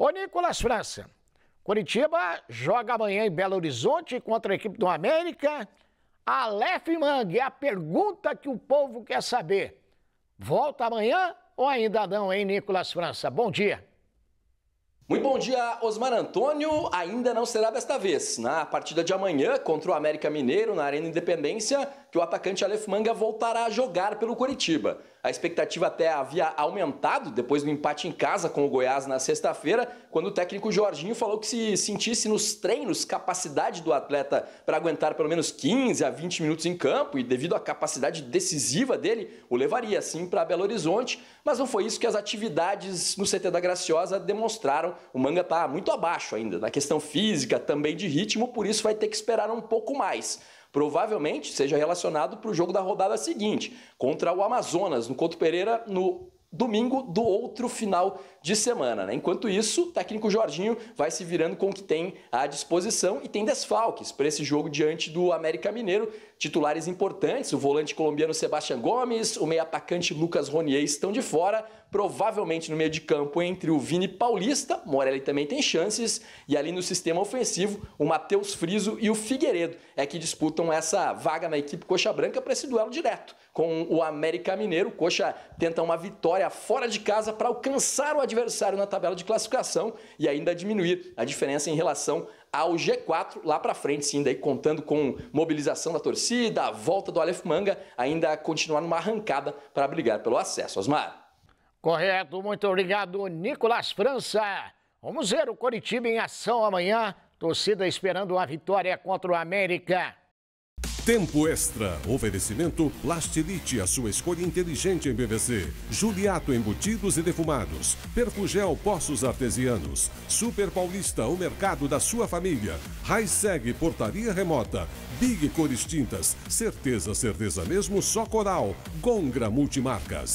Ô, Nicolas França, Curitiba joga amanhã em Belo Horizonte contra a equipe do América. Aleph Mangue, é a pergunta que o povo quer saber. Volta amanhã ou ainda não, hein, Nicolas França? Bom dia. Muito bom dia, Osmar Antônio. Ainda não será desta vez. Na partida de amanhã contra o América Mineiro, na Arena Independência, que o atacante Aleph Manga voltará a jogar pelo Coritiba. A expectativa até havia aumentado depois do empate em casa com o Goiás na sexta-feira, quando o técnico Jorginho falou que se sentisse nos treinos capacidade do atleta para aguentar pelo menos 15 a 20 minutos em campo e devido à capacidade decisiva dele, o levaria sim para Belo Horizonte, mas não foi isso que as atividades no CT da Graciosa demonstraram. O Manga está muito abaixo ainda na questão física, também de ritmo, por isso vai ter que esperar um pouco mais provavelmente seja relacionado para o jogo da rodada seguinte, contra o Amazonas, no Couto Pereira, no domingo do outro final de semana. Né? Enquanto isso, o técnico Jorginho vai se virando com o que tem à disposição e tem desfalques para esse jogo diante do América Mineiro. Titulares importantes, o volante colombiano Sebastian Gomes, o meio atacante Lucas Ronier estão de fora, provavelmente no meio de campo entre o Vini Paulista, Morelli também tem chances, e ali no sistema ofensivo, o Matheus Friso e o Figueiredo é que disputam essa vaga na equipe coxa branca para esse duelo direto com o América Mineiro. coxa tenta uma vitória fora de casa para alcançar o adversário na tabela de classificação e ainda diminuir a diferença em relação ao G4 lá para frente, sim, daí contando com mobilização da torcida, a volta do Aleph Manga, ainda continuar numa arrancada para brigar pelo acesso, Osmar. Correto, muito obrigado, Nicolas França. Vamos ver o Coritiba em ação amanhã. Torcida esperando uma vitória contra o América. Tempo Extra. Oferecimento Lastilite, a sua escolha inteligente em PVC. Juliato Embutidos e Defumados. Perfugel Poços Artesianos. Super Paulista, o mercado da sua família. Raiseg Portaria Remota. Big Cores Tintas. Certeza, certeza mesmo, só Coral. Gongra Multimarcas.